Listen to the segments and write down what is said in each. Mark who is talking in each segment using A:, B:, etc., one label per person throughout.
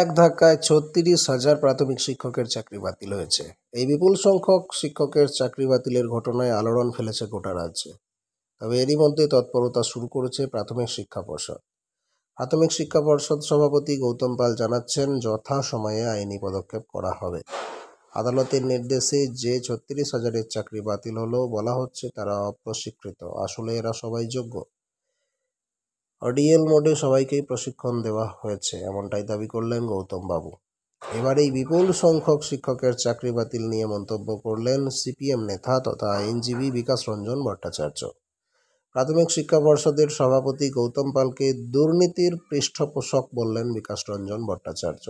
A: এক ধাক্কায় ছত্রিশ হাজার প্রাথমিক শিক্ষকের চাকরি বাতিল হয়েছে এই বিপুল সংখ্যক শিক্ষকের চাকরি বাতিলের ঘটনায় আলোড়ন ফেলেছে গোটা রাজ্যে তবে এরই মধ্যে তৎপরতা শুরু করেছে প্রাথমিক শিক্ষা পর্ষদ প্রাথমিক শিক্ষা পর্ষদ সভাপতি গৌতম পাল জানাচ্ছেন যথাসময়ে আইনি পদক্ষেপ করা হবে আদালতের নির্দেশে যে ছত্রিশ হাজারের চাকরি বাতিল হলো বলা হচ্ছে তারা অপ্রশিক্ষিত আসলে এরা সবাই যোগ্য অডিএল মোডে সবাইকেই প্রশিক্ষণ দেওয়া হয়েছে এমনটাই দাবি করলেন গৌতম বাবু এবার এই বিপুল সংখ্যক শিক্ষকের চাকরি বাতিল নিয়ে মন্তব্য করলেন সিপিএম নেতা তথা আইনজীবী বিকাশ রঞ্জন ভট্টাচার্য প্রাথমিক শিক্ষা পর্ষদের সভাপতি গৌতম পালকে দুর্নীতির পৃষ্ঠপোষক বললেন বিকাশ রঞ্জন ভট্টাচার্য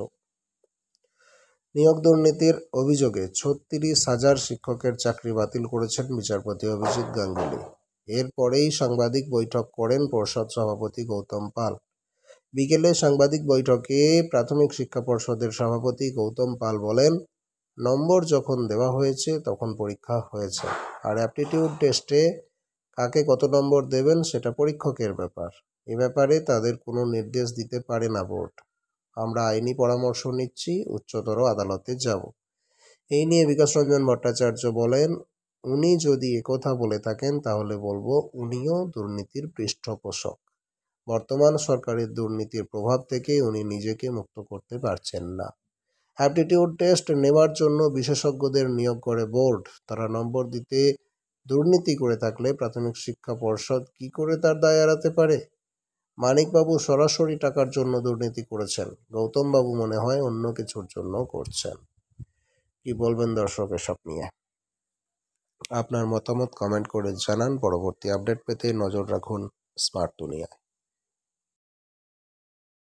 A: নিয়োগ দুর্নীতির অভিযোগে ছত্রিশ হাজার শিক্ষকের চাকরি বাতিল করেছেন বিচারপতি অভিজিৎ গাঙ্গুলি এরপরেই সাংবাদিক বৈঠক করেন পর্ষদ সভাপতি গৌতম পাল বিকেলে সাংবাদিক বৈঠকে প্রাথমিক শিক্ষা পর্ষদের সভাপতি গৌতম পাল বলেন নম্বর যখন দেওয়া হয়েছে তখন পরীক্ষা হয়েছে আর অ্যাপটিটিউড টেস্টে কাকে কত নম্বর দেবেন সেটা পরীক্ষকের ব্যাপার এ ব্যাপারে তাদের কোনো নির্দেশ দিতে পারে না বোর্ড আমরা আইনি পরামর্শ নিচ্ছি উচ্চতর আদালতে যাব এই নিয়ে বিকাশ রঞ্জন ভট্টাচার্য বলেন উনি যদি একথা বলে থাকেন তাহলে বলবো উনিও দুর্নীতির পৃষ্ঠপোষক বর্তমান সরকারের দুর্নীতির প্রভাব থেকে উনি নিজেকে মুক্ত করতে পারছেন না অ্যাপটিটিউড টেস্ট নেওয়ার জন্য বিশেষজ্ঞদের নিয়োগ করে বোর্ড তারা নম্বর দিতে দুর্নীতি করে থাকলে প্রাথমিক শিক্ষা পর্ষদ কি করে তার দায় এড়াতে পারে মানিকবাবু সরাসরি টাকার জন্য দুর্নীতি করেছেন গৌতমবাবু মনে হয় অন্য কিছুর জন্য করছেন কি বলবেন দর্শক এসব নিয়ে আপনার মতামত কমেন্ট করে জানান পরবর্তী আপডেট পেতে নজর রাখুন স্মার্ট দুনিয়ায়